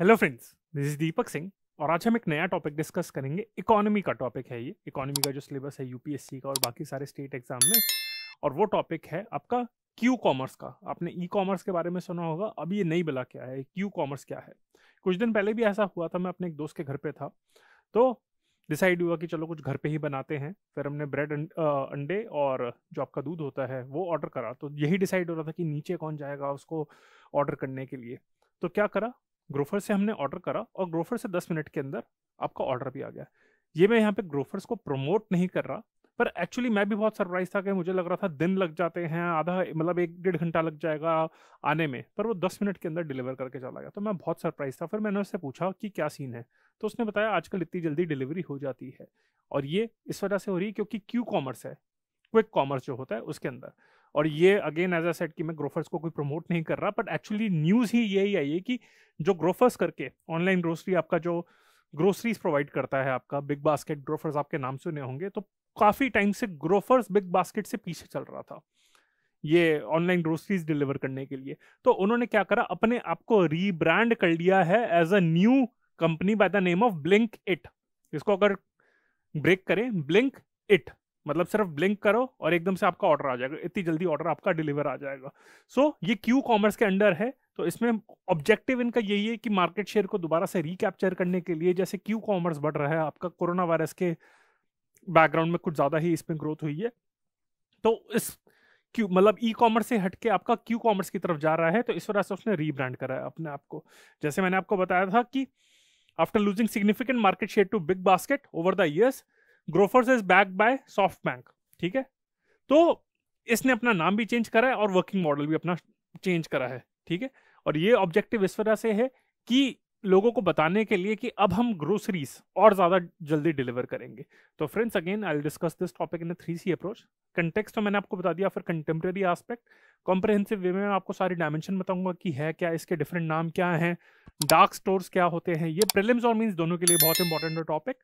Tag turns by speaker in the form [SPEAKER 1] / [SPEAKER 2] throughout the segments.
[SPEAKER 1] Hello friends this is Deepak Singh और आज हम एक नया टॉपिक डिस्कस करेंगे इकोनॉमी का टॉपिक है ये इकोनॉमी का जो सिलेबस है यूपीएससी का और बाकी सारे स्टेट एग्जाम में और वो टॉपिक है आपका क्यू कॉमर्स का आपने ई e कॉमर्स के बारे में सुना होगा अभी ये नहीं बला क्या है क्यू कॉमर्स क्या है कुछ दिन पहले भी ऐसा हुआ था मैं अपने एक दोस्त के घर पे था तो डिसाइड हुआ कि चलो कुछ घर पे ही बनाते हैं फिर हमने ब्रेड अंडे और जो आपका दूध होता है वो ऑर्डर करा तो यही डिसाइड हो रहा था कि नीचे कौन जाएगा उसको ऑर्डर करने के लिए तो क्या करा ग्रोफर से हमने ऑर्डर करा और ग्रोफर से दस मिनट के अंदर आपका ऑर्डर भी आ गया ये मैं यहाँ पे ग्रोफर्स को प्रमोट नहीं कर रहा पर एक्चुअली मैं भी बहुत सरप्राइज था कि मुझे लग रहा था दिन लग जाते हैं आधा मतलब एक डेढ़ घंटा लग जाएगा आने में पर वो दस मिनट के अंदर डिलीवर करके चला गया तो मैं बहुत सरप्राइज था फिर मैंने उससे पूछा कि क्या सीन है तो उसने बताया आजकल इतनी जल्दी डिलीवरी हो जाती है और ये इस वजह से हो रही है क्योंकि क्यू कॉमर्स है क्विक कॉमर्स जो होता है उसके अंदर और ये अगेन एज अ सेट कि मैं ग्रोफर्स को कोई प्रमोट नहीं कर रहा बट एक्चुअली न्यूज़ ही यही आई है कि जो ग्रोफर्स करके ऑनलाइन ग्रोसरी आपका जो ग्रोसरीज प्रोवाइड करता है आपका बिग बास्केट ग्रोफर्स आपके नाम सुने होंगे तो काफ़ी टाइम से ग्रोफर्स बिग बास्केट से पीछे चल रहा था ये ऑनलाइन ग्रोसरीज डिलीवर करने के लिए तो उन्होंने क्या करा अपने आप को रीब्रांड कर लिया है as a new company by the name of Blinkit इसको अगर ब्रेक करें ब्लिंक इट मतलब सिर्फ ब्लिंक करो और एकदम से आपका ऑर्डर आ जाएगा इतनी जल्दी ऑर्डर आपका डिलीवर आ जाएगा सो so, ये क्यू कॉमर्स के अंडर है तो इसमें ऑब्जेक्टिव इनका यही है कि मार्केट शेयर को दोबारा से रिकैप्चर करने के लिए जैसे क्यू कॉमर्स बढ़ रहा है आपका कोरोना वायरस के बैकग्राउंड में कुछ ज़्यादा ही इसमें ग्रोथ हुई है तो इस क्यू मतलब ई कॉमर्स से हटके आपका क्यू कॉमर्स की तरफ जा रहा है तो इस वजह से उसने रीब्रांड करा है अपने आप को जैसे मैंने आपको बताया था कि after losing significant market share to BigBasket over the years Grofers is back by SoftBank ठीक है तो इसने अपना नाम भी चेंज करा है और वर्किंग मॉडल भी अपना चेंज करा है ठीक है और ये ऑब्जेक्टिव इस वजह से है कि लोगों को बताने के लिए कि अब हम ग्रोसरीज और ज़्यादा जल्दी डिलीवर करेंगे तो friends again I discuss this topic in three C approach context तो मैंने आपको बता दिया फिर कंटेम्प्रेरी आस्पेक्ट कॉम्प्रहेंसिव वे में आपको सारी डायमेंशन बताऊंगा कि है क्या इसके डिफरेंट नाम क्या हैं डार्क स्टोर्स क्या होते हैं ये प्रिलिम्स और मीन्स दोनों के लिए बहुत इंपॉर्टेंट टॉपिक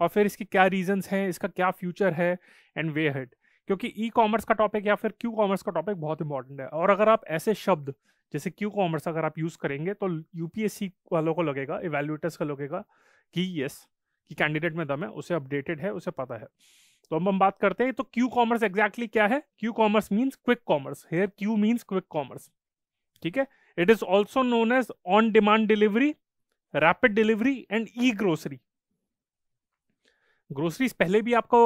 [SPEAKER 1] और फिर इसकी क्या रीजंस हैं इसका क्या फ्यूचर है एंड वे हेड क्योंकि ई कॉमर्स का टॉपिक या फिर क्यू कॉमर्स का टॉपिक बहुत इंपॉर्टेंट है और अगर आप ऐसे शब्द जैसे क्यू कॉमर्स अगर आप यूज़ करेंगे तो यूपीएससी वालों को लगेगा इवेल्यूटर्स का लगेगा कि यस कि कैंडिडेट में दम है उसे अपडेटेड है उसे पता है तो अब हम बात करते हैं तो क्यू कॉमर्स एग्जैक्टली क्या है Q commerce means quick commerce here Q means quick commerce ठीक है it is also known as on demand delivery rapid delivery and e grocery groceries पहले भी आपको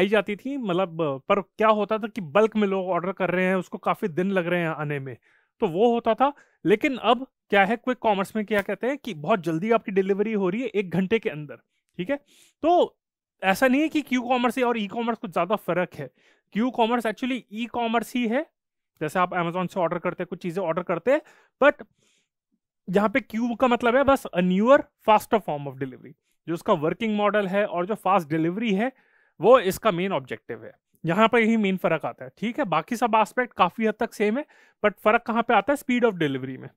[SPEAKER 1] आई जाती थी मतलब पर क्या होता था कि बल्क में लोग ऑर्डर कर रहे हैं उसको काफ़ी दिन लग रहे हैं आने में तो वो होता था लेकिन अब क्या है क्विक कॉमर्स में क्या कहते हैं कि बहुत जल्दी आपकी डिलीवरी हो रही है एक घंटे के अंदर ठीक है तो ऐसा नहीं है कि क्यू कॉमर्स और ई कॉमर्स कुछ ज़्यादा फर्क है Q commerce actually e commerce ही है जैसे आप अमेजोन से ऑर्डर करते हैं कुछ चीज़ें ऑर्डर करते हैं बट यहाँ पे क्यू का मतलब है बस a newer faster form of delivery जो उसका वर्किंग मॉडल है और जो फास्ट डिलीवरी है वो इसका मेन ऑब्जेक्टिव है यहाँ पर यही मेन फर्क आता है ठीक है बाकी सब आस्पेक्ट काफी हद तक सेम है बट फर्क कहाँ पे आता है स्पीड ऑफ डिलीवरी में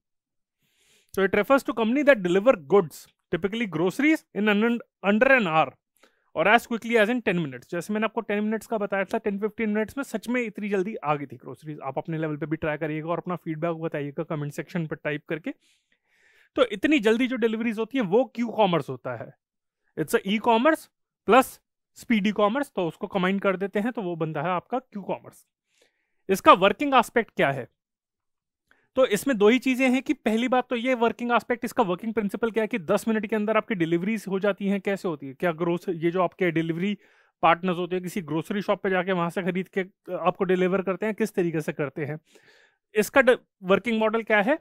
[SPEAKER 1] so it refers to company that deliver goods typically groceries in under an hour और as quickly as in ten minutes जैसे मैंने आपको टेन मिनट्स का बताया था टेन फिफ्टीन मिनट्स में सच में इतनी जल्दी आ गई थी ग्रोसरीज आप अपने लेवल पे भी ट्राई करिएगा और अपना फीडबैक बताइएगा कमेंट सेक्शन पर टाइप करके तो इतनी जल्दी जो डिलीवरीज होती है वो क्यू कॉमर्स होता है it's e commerce plus speedy commerce तो उसको कमाइंड कर देते हैं तो वो बनता है आपका क्यू कॉमर्स इसका वर्किंग एस्पेक्ट क्या है तो इसमें दो ही चीज़ें हैं कि पहली बात तो ये वर्किंग एस्पेक्ट इसका वर्किंग प्रिंसिपल क्या है कि 10 मिनट के अंदर आपकी डिलीवरी हो जाती हैं कैसे होती है क्या ग्रोस ये जो आपके डिलीवरी पार्टनर्स होते हैं किसी ग्रोसरी शॉप पे जाके वहां से खरीद के आपको डिलीवर करते हैं किस तरीके से करते हैं इसका वर्किंग मॉडल क्या है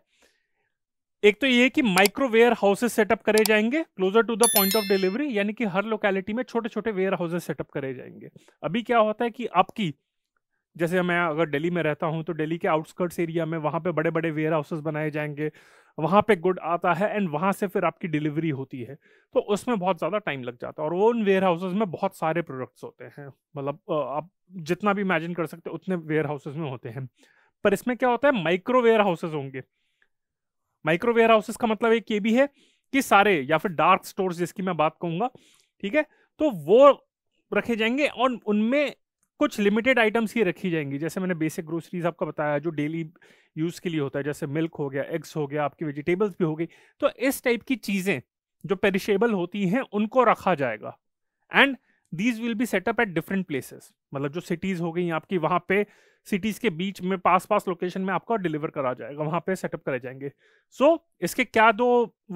[SPEAKER 1] एक तो ये कि माइक्रो वेयर हाउसेज सेटअप करे जाएंगे closer to the point of delivery यानी कि हर लोकेलिटी में छोटे छोटे वेयर हाउसेज सेटअप करे जाएंगे अभी क्या होता है कि आपकी जैसे मैं अगर दिल्ली में रहता हूँ तो दिल्ली के आउटस्कर्ट्स एरिया में वहाँ पे बड़े बड़े वेयर हाउसेज बनाए जाएंगे वहाँ पे गुड आता है एंड वहाँ से फिर आपकी डिलीवरी होती है तो उसमें बहुत ज़्यादा टाइम लग जाता है और वो उन वेयर हाउसेज में बहुत सारे प्रोडक्ट्स होते हैं मतलब आप जितना भी इमेजिन कर सकते उतने वेयर हाउसेज में होते हैं पर इसमें क्या होता है माइक्रो वेयर हाउसेज होंगे माइक्रो वेयर हाउसेस का मतलब एक ये भी है कि सारे या फिर डार्क स्टोर जिसकी मैं बात कहूंगा ठीक है तो वो रखे जाएंगे और उनमें कुछ लिमिटेड आइटम्स ही रखी जाएंगी जैसे मैंने बेसिक ग्रोसरीज आपका बताया जो डेली यूज़ के लिए होता है जैसे मिल्क हो गया एग्स हो गया आपकी वेजिटेबल्स भी हो गई तो इस टाइप की चीज़ें जो पेरिशेबल होती हैं उनको रखा जाएगा and these will be set up at different places मतलब जो सिटीज़ हो गई आपकी वहां पे सिटीज़ के बीच में पास पास लोकेशन में आपको डिलीवर करा जाएगा वहां पे सेटअप कराए जाएंगे सो so, इसके क्या दो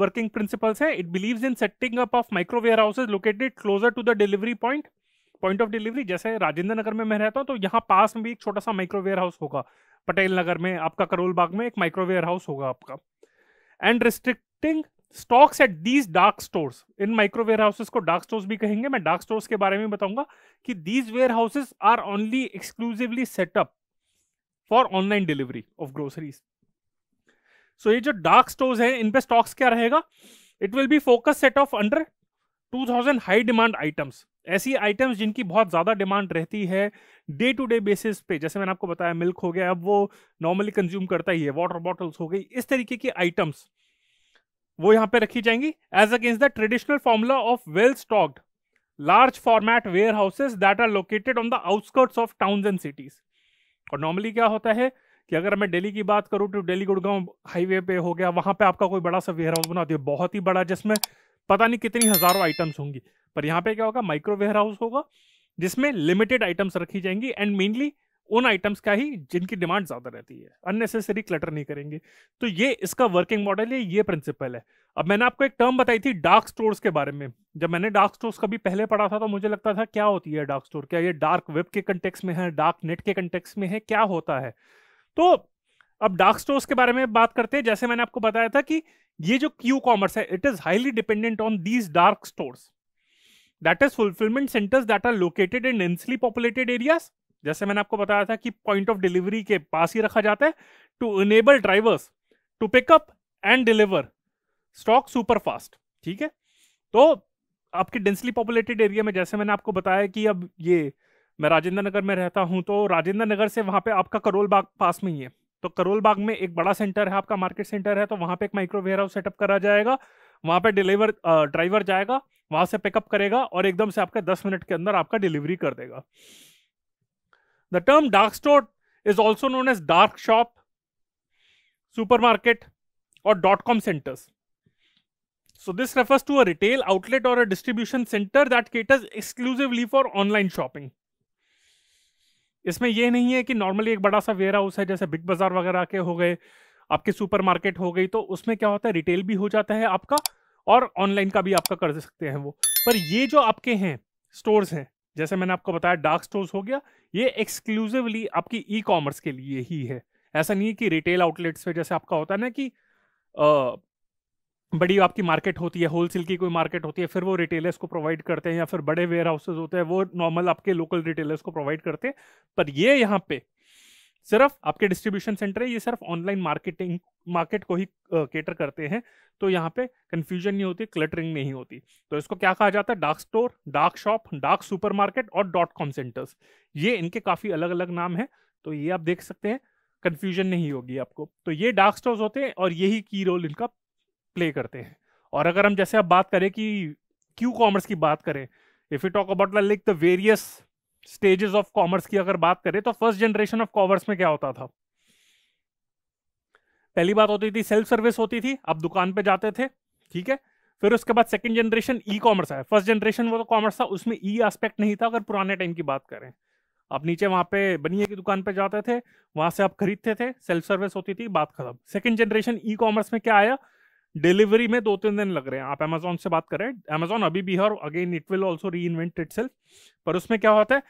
[SPEAKER 1] वर्किंग प्रिंसिपल्स हैं it believes in setting up of micro warehouses located closer to the delivery point point of delivery जैसे राजेंद्र नगर में मैं रहता हूँ तो यहाँ पास में भी एक छोटा सा माइक्रो वेयर हाउस होगा पटेल नगर में आपका करोल बाग में एक माइक्रो वेयर हाउस होगा आपका and restricting stocks at these dark stores in micro warehouses को डार्क स्टोर्स भी कहेंगे मैं डार्क स्टोर्स के बारे में बताऊंगा कि these warehouses are only exclusively set up for online delivery of groceries so ये जो डार्क स्टोर्स हैं इन पे स्टॉक्स क्या रहेगा it will be focus set of under 2000 high demand items ऐसी आइटम्स जिनकी बहुत ज़्यादा डिमांड रहती है डे टू डे बेसिस पे जैसे मैंने आपको बताया मिल्क हो गया अब वो नॉर्मली कंज्यूम करता ही है वाटर बॉटल्स हो गई इस तरीके की आइटम्स वो यहाँ पे रखी जाएंगी as against the traditional formula of well stocked large format warehouses that are located on the outskirts of town and cities और नॉर्मली क्या होता है कि अगर मैं दिल्ली की बात करूँ तो दिल्ली गुड़गांव हाईवे पे हो गया वहाँ पे आपका कोई बड़ा सा वेयर हाउस बना दिया बहुत ही बड़ा जिसमें पता नहीं कितनी हज़ारों आइटम्स होंगी पर यहाँ पे क्या होगा माइक्रो वेयर हाउस होगा जिसमें लिमिटेड आइटम्स रखी जाएंगी एंड मेनली उन आइटम्स का ही जिनकी डिमांड ज़्यादा रहती है अननेसेसरी क्लटर नहीं करेंगे तो ये इसका वर्किंग मॉडल है ये प्रिंसिपल है अब मैंने आपको एक टर्म बताई थी डार्क स्टोर्स के बारे में जब मैंने डार्क स्टोर्स कभी पहले पढ़ा था तो मुझे लगता था क्या होती है डार्क स्टोर क्या ये डार्क वेब के कंटेक्स में है डार्क नेट के कंटेक्स में है क्या होता है तो अब डार्क स्टोर्स के बारे में बात करते हैं जैसे मैंने आपको बताया था कि ये जो क्यू कॉमर्स है it is highly dependent on these dark stores that is fulfilment centres that are located in densely populated areas जैसे मैंने आपको बताया था कि पॉइंट ऑफ डिलीवरी के पास ही रखा जाता है to enable drivers to pick up and deliver stock super fast ठीक है तो आपके डेंसली पॉपुलेटेड एरिया में जैसे मैंने आपको बताया कि अब ये मैं राजेंद्र नगर में रहता हूं तो राजेंद्र नगर से वहां पे आपका करोल बाग पास में ही है तो करोल बाग में एक बड़ा सेंटर है आपका मार्केट सेंटर है तो वहां पे एक माइक्रो वेयर हाउस सेटअप करा जाएगा वहाँ पे डिलीवर ड्राइवर जाएगा वहां से पिकअप करेगा और एकदम से आपके दस मिनट के अंदर आपका डिलीवरी कर देगा The term dark store is also known as dark shop, supermarket, or dot com centers. So, this refers to a retail outlet or a distribution center that caters exclusively for online shopping. इसमें यह नहीं है कि normally एक बड़ा सा ware house है जैसे बिग बाजार वगैरह के हो गए आपके सुपरमार्केट हो गई तो उसमें क्या होता है रिटेल भी हो जाता है आपका और ऑनलाइन का भी आपका कर सकते हैं वो पर ये जो आपके हैं स्टोर्स हैं जैसे मैंने आपको बताया डार्क स्टोर्स हो गया ये एक्सक्लूसिवली आपकी ई कॉमर्स के लिए ही है ऐसा नहीं है कि रिटेल आउटलेट्स पे जैसे आपका होता है ना कि आ, बड़ी आपकी मार्केट होती है होलसेल की कोई मार्केट होती है फिर वो रिटेलर्स को प्रोवाइड करते हैं या फिर बड़े वेयर हाउसेज होते हैं वो नॉर्मल आपके लोकल रिटेलर्स को प्रोवाइड करते हैं पर ये यहाँ पे सिर्फ आपके डिस्ट्रीब्यूशन सेंटर है ये सिर्फ ऑनलाइन मार्केटिंग मार्केट को ही केटर करते हैं तो यहाँ पे कंफ्यूजन नहीं होती क्लटरिंग नहीं होती तो इसको क्या कहा जाता है dark store dark shop dark supermarket और डॉट कॉम सेंटर्स ये इनके काफ़ी अलग अलग नाम है तो ये आप देख सकते हैं कन्फ्यूजन नहीं होगी आपको तो ये डार्क स्टोर होते हैं और यही की रोल इनका प्ले करते हैं और अगर हम जैसे आप बात करें कि क्यू कॉमर्स की बात करें if you talk about like the various stages of commerce की अगर बात करें तो फर्स्ट जनरेशन ऑफ कॉमर्स में क्या होता था पहली बात होती थी सेल्फ सर्विस होती थी आप दुकान पे जाते थे ठीक है फिर उसके बाद सेकंड जनरेशन ई कॉमर्स आया फर्स्ट जनरेशन वो तो कॉमर्स था उसमें ई e एस्पेक्ट नहीं था अगर पुराने टाइम की बात करें आप नीचे वहां पे बनिए की दुकान पे जाते थे वहां से आप खरीदते थे सेल्फ सर्विस होती थी बात खत्म सेकंड जनरेशन ई कॉमर्स में क्या आया डिलीवरी में दो तीन दिन लग रहे हैं आप अमेजोन से बात करें अमेजोन अभी भी है और again it will also reinvent it पर उसमें क्या होता है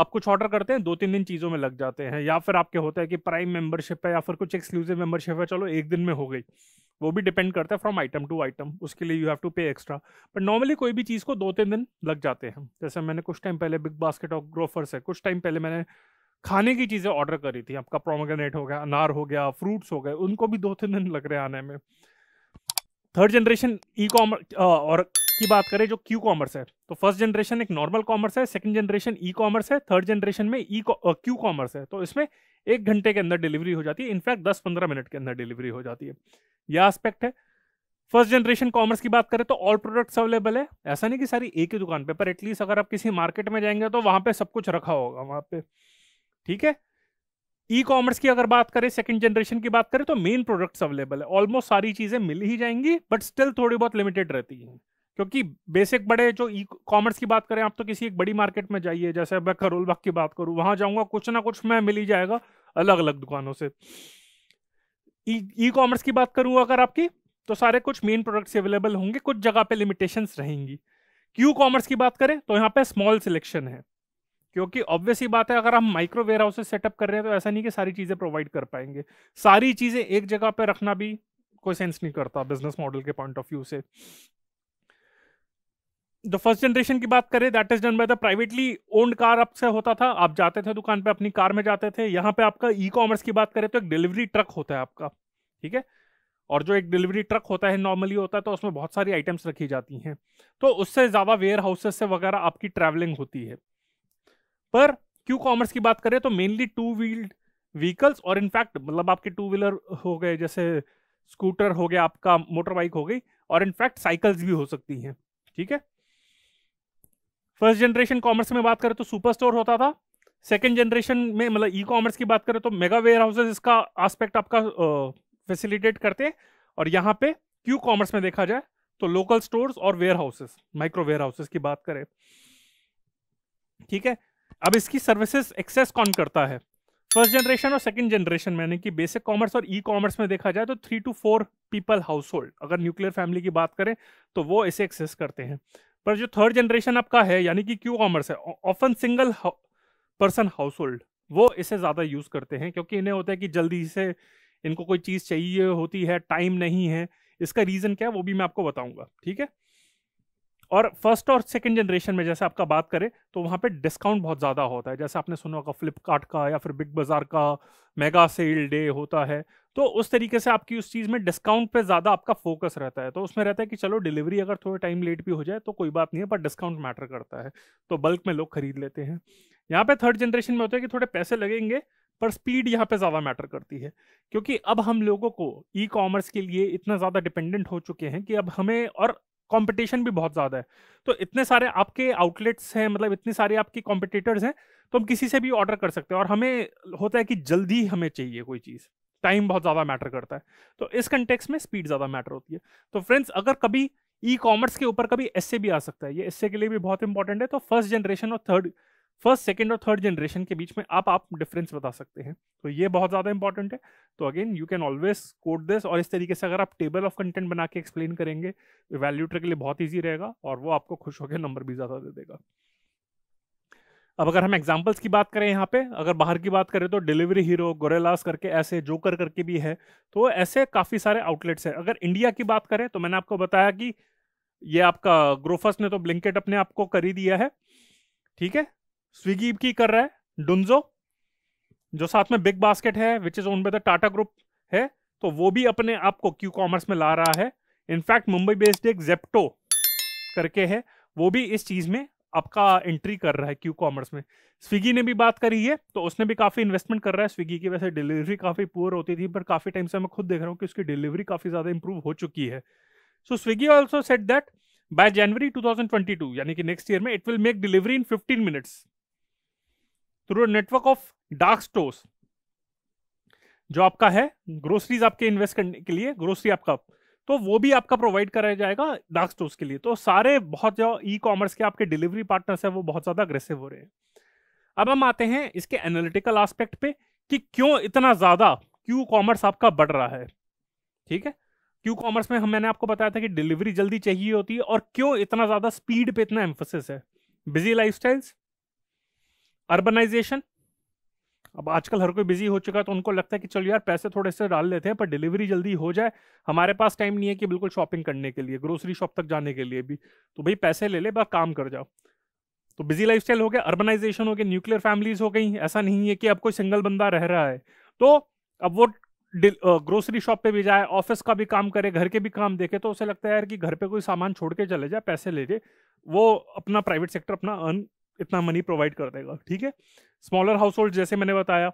[SPEAKER 1] आप कुछ ऑर्डर करते हैं दो तीन दिन चीज़ों में लग जाते हैं या फिर आपके होता है कि प्राइम मेंबरशिप है या फिर कुछ एक्सक्लूसिव मेंबरशिप है चलो एक दिन में हो गई वो भी डिपेंड करता है फ्रॉम आइटम टू आइटम उसके लिए you have to pay extra but normally कोई भी चीज़ को दो तीन दिन लग जाते हैं जैसे मैंने कुछ टाइम पहले बिग बास्केट ऑफ ग्रोफर्स है कुछ टाइम पहले मैंने खाने की चीज़ें ऑर्डर करी थी आपका प्रोमोग्रेनेट हो गया अनार हो गया फ्रूट्स हो गए उनको भी दो तीन दिन लग रहे आने में थर्ड जनरेशन ई कॉमर्स और की बात करें जो क्यू कॉमर्स है तो फर्स्ट जनरेशन एक नॉर्मल कॉमर्स है सेकंड जनरेशन ई कॉमर्स है थर्ड जनरेशन में ई क्यू कॉमर्स है तो इसमें एक घंटे के अंदर डिलीवरी हो जाती है इनफैक्ट दस पंद्रह मिनट के अंदर डिलीवरी हो जाती है यह आस्पेक्ट है फर्स्ट जनरेशन कॉमर्स की बात करें तो ऑल प्रोडक्ट्स अवेलेबल है ऐसा नहीं कि सारी एक ही दुकान पे पर एटलीस्ट अगर आप किसी मार्केट में जाएंगे तो वहां पे सब कुछ रखा होगा वहां पे ठीक है ई कॉमर्स की अगर बात करें सेकंड जनरेशन की बात करें तो मेन प्रोडक्ट्स अवेलेबल है ऑलमोस्ट सारी चीज़ें मिल ही जाएंगी बट स्टिल थोड़ी बहुत लिमिटेड रहती हैं क्योंकि बेसिक बड़े जो ई कॉमर्स की बात करें आप तो किसी एक बड़ी मार्केट में जाइए जैसे मैं करोल बाग की बात करूं वहां जाऊंगा कुछ ना कुछ मैं मिल ही जाएगा अलग अलग दुकानों से ई e, कॉमर्स की बात करूँ अगर आपकी तो सारे कुछ मेन प्रोडक्ट्स अवेलेबल होंगे कुछ जगह पे लिमिटेशंस रहेंगी क्यू कॉमर्स की बात करें तो यहाँ पे स्मॉल सिलेक्शन है क्योंकि ऑब्वियस ही बात है अगर हम माइक्रो वेयर हाउसेस सेटअप कर रहे हैं तो ऐसा नहीं कि सारी चीज़ें प्रोवाइड कर पाएंगे सारी चीज़ें एक जगह पर रखना भी कोई सेंस नहीं करता बिजनेस मॉडल के पॉइंट ऑफ व्यू से द फर्स्ट जनरेशन की बात करें that is done by the privately owned car आपसे से होता था आप जाते थे दुकान पे अपनी कार में जाते थे यहाँ पे आपका ई e कॉमर्स की बात करें तो एक डिलीवरी ट्रक होता है आपका ठीक है और जो एक डिलीवरी ट्रक होता है नॉर्मली होता है तो उसमें बहुत सारी आइटम्स रखी जाती हैं तो उससे ज़्यादा वेयर हाउसेस से वगैरह आपकी ट्रैवलिंग होती है पर क्यू कॉमर्स की बात करें तो मेनली टू व्हील्ड व्हीकल्स और इनफैक्ट मतलब आपके टू व्हीलर हो गए जैसे स्कूटर हो गया आपका मोटर बाइक हो गई और इनफैक्ट साइकिल्स भी हो सकती हैं ठीक है फर्स्ट जनरेशन कॉमर्स में बात करें तो सुपर स्टोर होता था सेकेंड जनरेशन में मतलब ई कॉमर्स की बात करें तो मेगा वेयर हाउसेज इसका आस्पेक्ट आपका फैसिलिटेट करते हैं और यहाँ पे क्यू कॉमर्स में देखा जाए तो लोकल स्टोर्स और warehouses micro warehouses की बात करें ठीक है अब इसकी सर्विसेज एक्सेस कौन करता है फर्स्ट जनरेशन और सेकंड जनरेशन में यानी कि बेसिक कॉमर्स और ई e कॉमर्स में देखा जाए तो three two four people household अगर न्यूक्लियर फैमिली की बात करें तो वो इसे एक्सेस करते हैं पर जो थर्ड जनरेशन आपका है यानी कि क्यू कॉमर्स है often single person household वो इसे ज़्यादा यूज़ करते हैं क्योंकि इन्हें होता है कि जल्दी से इनको कोई चीज़ चाहिए होती है टाइम नहीं है इसका रीज़न क्या है वो भी मैं आपको बताऊंगा ठीक है और फर्स्ट और सेकेंड जनरेशन में जैसे आपका बात करें तो वहाँ पे डिस्काउंट बहुत ज़्यादा होता है जैसे आपने सुना होगा फ्लिपकार्ट का या फिर बिग बाज़ार का मेगा सेल डे होता है तो उस तरीके से आपकी उस चीज़ में डिस्काउंट पे ज़्यादा आपका फोकस रहता है तो उसमें रहता है कि चलो डिलीवरी अगर थोड़ा टाइम लेट भी हो जाए तो कोई बात नहीं है पर डिस्काउंट मैटर करता है तो बल्क में लोग खरीद लेते हैं यहाँ पे थर्ड जनरेशन में होता है कि थोड़े पैसे लगेंगे पर स्पीड यहाँ पे ज़्यादा मैटर करती है क्योंकि अब हम लोगों को ई कॉमर्स के लिए इतना ज़्यादा डिपेंडेंट हो चुके हैं कि अब हमें और कंपटीशन भी बहुत ज़्यादा है तो इतने सारे आपके आउटलेट्स हैं मतलब इतने सारे आपके कॉम्पिटिटर्स हैं तो हम किसी से भी ऑर्डर कर सकते हैं और हमें होता है कि जल्दी हमें चाहिए कोई चीज़ टाइम बहुत ज़्यादा मैटर करता है तो इस कंटेक्स में स्पीड ज़्यादा मैटर होती है तो फ्रेंड्स अगर कभी ई e कॉमर्स के ऊपर कभी एस भी आ सकता है ये एस के लिए भी बहुत इंपॉर्टेंट है तो फर्स्ट जनरेशन और थर्ड फर्स्ट सेकेंड और थर्ड जनरेशन के बीच में आप आप डिफरेंस बता सकते हैं तो ये बहुत ज़्यादा इंपॉर्टेंट है तो again you can always quote this और इस तरीके से अगर आप टेबल ऑफ कंटेंट बना के एक्सप्लेन करेंगे वैल्यूटर के लिए बहुत ईजी रहेगा और वो आपको खुश होकर नंबर भी ज़्यादा दे देगा अब अगर हम एग्जाम्पल्स की बात करें यहाँ पे अगर बाहर की बात करें तो डिलीवरी हीरो गोरेलास करके ऐसे जोकर करके भी है तो ऐसे काफ़ी सारे आउटलेट्स हैं अगर इंडिया की बात करें तो मैंने आपको बताया कि ये आपका ग्रोफर्स ने तो ब्लिंकेट अपने आप को कर ही दिया है ठीक है स्विगी की कर रहा है डुंजो जो साथ में बिग बास्केट है which is own by the Tata group है तो वो भी अपने आप को क्यू कॉमर्स में ला रहा है इनफैक्ट मुंबई बेस्ड एक जेप्टो करके है वो भी इस चीज में आपका एंट्री कर रहा है क्यू कॉमर्स में स्विगी ने भी बात करी है तो उसने भी काफ़ी इन्वेस्टमेंट कर रहा है स्विगी की वैसे डिलीवरी काफ़ी पुअर होती थी पर काफ़ी टाइम से मैं खुद देख रहा हूँ कि उसकी डिलीवरी काफ़ी ज़्यादा इंप्रूव हो चुकी है so Swiggy also set that by January 2022 यानी कि नेक्स्ट ईयर में it will make delivery in 15 minutes through a network of dark stores जो आपका है ग्रोसरीज आपके इन्वेस्ट करने के लिए ग्रोसरी आपका तो वो भी आपका प्रोवाइड कराया जाएगा डार्क स्टोर्स के लिए तो सारे बहुत जो ई कॉमर्स के आपके डिलीवरी पार्टनर्स हैं वो बहुत ज़्यादा अग्रेसिव हो रहे हैं अब हम आते हैं इसके एनालिटिकल आस्पेक्ट पे कि क्यों इतना ज़्यादा क्यू कॉमर्स आपका बढ़ रहा है ठीक है क्यू कॉमर्स में हम मैंने आपको बताया था कि डिलीवरी जल्दी चाहिए होती है और क्यों इतना ज़्यादा स्पीड पे इतना एम्फोसिस है बिजी लाइफ अर्बनाइजेशन अब आजकल हर कोई बिजी हो चुका है तो उनको लगता है कि चलो यार पैसे थोड़े से डाल लेते हैं पर डिलीवरी जल्दी हो जाए हमारे पास टाइम नहीं है कि बिल्कुल शॉपिंग करने के लिए ग्रोसरी शॉप तक जाने के लिए भी तो भाई पैसे ले ले बस काम कर जाओ तो बिजी लाइफ हो गया अर्बनाइजेशन हो गया न्यूक्लियर फैमिलीज हो गई ऐसा नहीं है कि अब कोई सिंगल बंदा रह रहा है तो अब वो ग्रोसरी शॉप पे भी जाए ऑफिस का भी काम करे घर के भी काम देखे तो उसे लगता है यार कि घर पे कोई सामान छोड़ के चले जाए पैसे ले जाए वो अपना प्राइवेट सेक्टर अपना अर्न इतना मनी प्रोवाइड कर देगा ठीक है स्मॉलर हाउस होल्ड जैसे मैंने बताया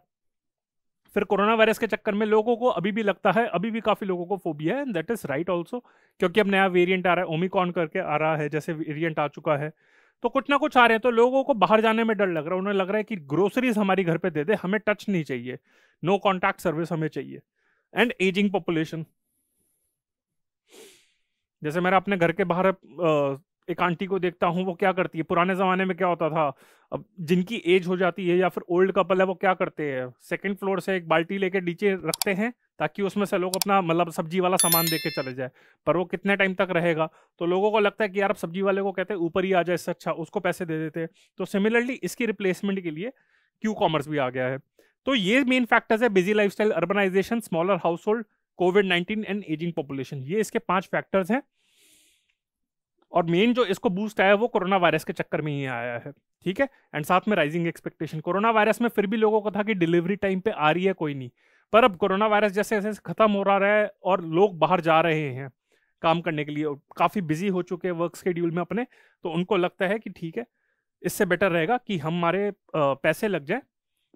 [SPEAKER 1] फिर कोरोना वायरस के चक्कर में लोगों को अभी भी लगता है अभी भी काफ़ी लोगों को फोबिया है and that is right also क्योंकि अब नया वेरियंट आ रहा है ओमिकॉन करके आ रहा है जैसे वेरियंट आ चुका है तो कुछ ना कुछ आ रहे हैं तो लोगों को बाहर जाने में डर लग रहा है उन्हें लग रहा है कि ग्रोसरीज हमारी घर पे दे दे हमें टच नहीं चाहिए नो कॉन्टैक्ट सर्विस हमें चाहिए एंड एजिंग पॉपुलेशन जैसे मेरा अपने घर के बाहर एक आंटी को देखता हूँ वो क्या करती है पुराने ज़माने में क्या होता था अब जिनकी एज हो जाती है या फिर ओल्ड कपल है वो क्या करते हैं सेकंड फ्लोर से एक बाल्टी लेके नीचे रखते हैं ताकि उसमें से लोग अपना मतलब सब्जी वाला सामान दे के चले जाए पर वो कितने टाइम तक रहेगा तो लोगों को लगता है कि यार अब सब्जी वाले को कहते हैं ऊपर ही आ जाए इससे अच्छा उसको पैसे दे देते हैं तो सिमिलरली इसकी रिप्लेसमेंट के लिए क्यू कॉमर्स भी आ गया है तो ये मेन फैक्टर्स है busy life urbanisation smaller household Covid nineteen and ageing population ये इसके पाँच फैक्टर्स हैं और मेन जो इसको बूस्ट आया वो कोरोना वायरस के चक्कर में ही आया है ठीक है एंड साथ में राइजिंग एक्सपेक्टेशन कोरोना वायरस में फिर भी लोगों को था कि डिलीवरी टाइम पे आ रही है कोई नहीं पर अब कोरोना वायरस जैसे जैसे खत्म हो रहा है और लोग बाहर जा रहे हैं काम करने के लिए काफ़ी बिजी हो चुके हैं वर्क शेड्यूल में अपने तो उनको लगता है कि ठीक है इससे बेटर रहेगा कि हमारे पैसे लग जाए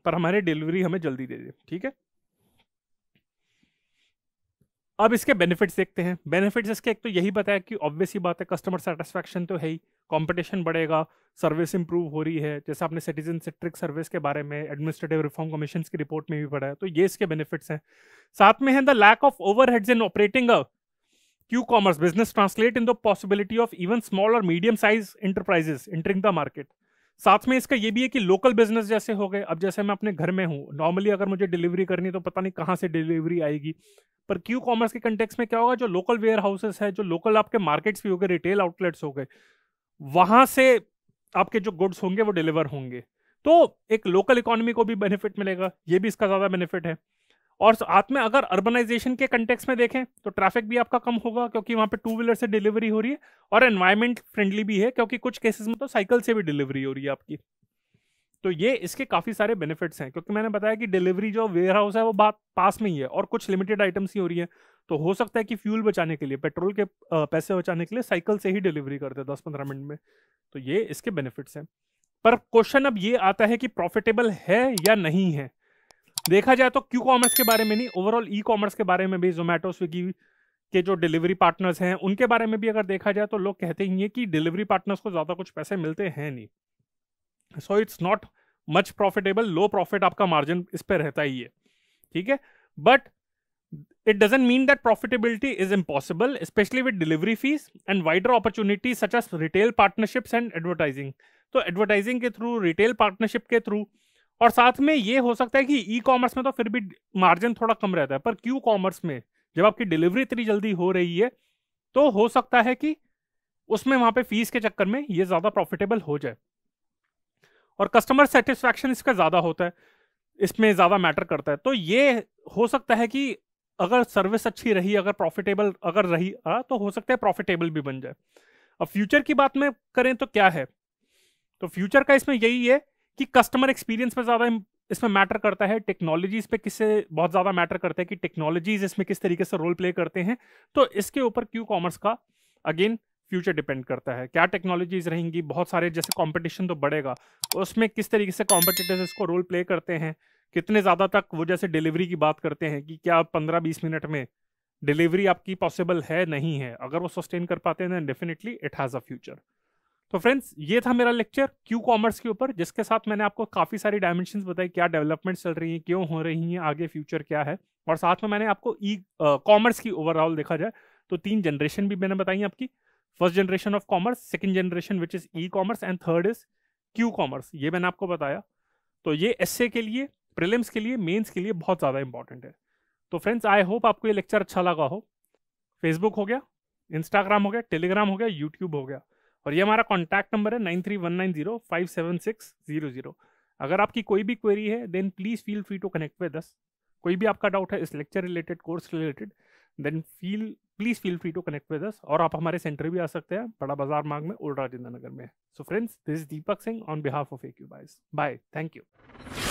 [SPEAKER 1] पर हमारी डिलीवरी हमें जल्दी दे दे ठीक है अब इसके बेनिफिट्स देखते हैं बेनिफिट्स इसके एक तो यही बताया कि ऑब्वियसली बात है कस्टमर सेटिस्फैक्शन तो है ही कॉम्पिटिशन बढ़ेगा सर्विस इंप्रूव हो रही है जैसे आपने सिटीजन सेट्रिक सर्विस के बारे में एडमिनिस्ट्रेटिव रिफॉर्म कमीशन की रिपोर्ट में भी पढ़ा है तो ये इसके बेनिफिट्स हैं साथ में है the lack of overheads in operating a Q commerce business translate in the possibility of even small और medium size enterprises entering the market साथ में इसका ये भी है कि लोकल बिजनेस जैसे हो गए अब जैसे मैं अपने घर में हूँ नॉर्मली अगर मुझे डिलीवरी करनी है तो पता नहीं कहाँ से डिलीवरी आएगी पर क्यू कॉमर्स के कंटेक्स में क्या होगा जो लोकल वेयर हाउसेस है जो लोकल आपके मार्केट्स भी हो गए रिटेल आउटलेट्स हो गए वहां से आपके जो गुड्स होंगे वो डिलीवर होंगे तो एक लोकल इकोनॉमी को भी बेनिफिट मिलेगा ये भी इसका ज़्यादा बेनिफिट है और साथ में अगर अर्बनाइजेशन के कंटेक्स में देखें तो ट्रैफिक भी आपका कम होगा क्योंकि वहां पे टू व्हीलर से डिलीवरी हो रही है और एनवायरमेंट फ्रेंडली भी है क्योंकि कुछ केसेस में तो साइकिल से भी डिलीवरी हो रही है आपकी तो ये इसके काफ़ी सारे बेनिफिट्स हैं क्योंकि मैंने बताया कि डिलीवरी जो वेयर हाउस है वो बात पास में ही है और कुछ लिमिटेड आइटम्स ही हो रही है तो हो सकता है कि फ्यूल बचाने के लिए पेट्रोल के पैसे बचाने के लिए साइकिल से ही डिलीवरी करते हैं दस पंद्रह मिनट में तो ये इसके बेनिफिट्स हैं पर क्वेश्चन अब ये आता है कि प्रॉफिटेबल है या नहीं है देखा जाए तो क्यू कॉमर्स के बारे में नहीं ओवरऑल ई कॉमर्स के बारे में भी जोमेटो स्विगी के जो डिलीवरी पार्टनर्स हैं उनके बारे में भी अगर देखा जाए तो लोग कहते ही हैं कि डिलीवरी पार्टनर्स को ज़्यादा कुछ पैसे मिलते हैं नहीं so it's not much profitable low profit आपका मार्जिन इस पर रहता ही है ठीक है but it doesn't mean that profitability is impossible specially with delivery fees and wider opportunity such as retail partnerships and advertising तो एडवर्टाइजिंग के थ्रू रिटेल पार्टनरशिप के थ्रू और साथ में ये हो सकता है कि ई e कॉमर्स में तो फिर भी मार्जिन थोड़ा कम रहता है पर क्यू कॉमर्स में जब आपकी डिलीवरी इतनी जल्दी हो रही है तो हो सकता है कि उसमें वहां पे फीस के चक्कर में ये ज़्यादा प्रॉफिटेबल हो जाए और कस्टमर सेटिस्फैक्शन इसका ज़्यादा होता है इसमें ज़्यादा मैटर करता है तो ये हो सकता है कि अगर सर्विस अच्छी रही अगर प्रॉफिटेबल अगर रही आ, तो हो सकता है प्रॉफिटेबल भी बन जाए अब फ्यूचर की बात में करें तो क्या है तो फ्यूचर का इसमें यही है कि कस्टमर एक्सपीरियंस पर ज़्यादा इसमें मैटर करता है टेक्नोलॉजीज पे किससे बहुत ज़्यादा मैटर करता है कि टेक्नोलॉजीज इसमें किस तरीके से रोल प्ले करते हैं तो इसके ऊपर क्यू कॉमर्स का अगेन फ्यूचर डिपेंड करता है क्या टेक्नोलॉजीज रहेंगी बहुत सारे जैसे कंपटीशन तो बढ़ेगा उसमें किस तरीके से कॉम्पिटिटर्स इसको रोल प्ले करते हैं कितने ज़्यादा तक वो जैसे डिलीवरी की बात करते हैं कि क्या पंद्रह बीस मिनट में डिलीवरी आपकी पॉसिबल है नहीं है अगर वो सस्टेन कर पाते हैं definitely it has a future तो फ्रेंड्स ये था मेरा लेक्चर क्यू कॉमर्स के ऊपर जिसके साथ मैंने आपको काफ़ी सारी डायमेंशन बताई क्या डेवलपमेंट चल रही है क्यों हो रही हैं आगे फ्यूचर क्या है और साथ में मैंने आपको ई e, कॉमर्स की ओवरऑल देखा जाए तो तीन जनरेशन भी मैंने बताई आपकी first generation of commerce second generation which is E commerce and third is Q commerce ये मैंने आपको बताया तो ये एस के लिए प्रिलिम्स के लिए मेंस के लिए बहुत ज़्यादा इंपॉर्टेंट है तो फ्रेंड्स आई होप आपको ये लेक्चर अच्छा लगा हो फेसबुक हो गया इंस्टाग्राम हो गया टेलीग्राम हो गया यूट्यूब हो गया और ये हमारा कॉन्टैक्ट नंबर है nine three one nine zero five seven six zero zero अगर आपकी कोई भी क्वेरी है then please feel free to connect with दस कोई भी आपका डाउट है इस lecture related course related then feel please feel free to connect with us और आप हमारे सेंटर भी आ सकते हैं बड़ा बाजार मार्ग में ओल्ड राजेंद्र नगर में so friends this is Deepak Singh on behalf of एक्यू बाइज बाय थैंक यू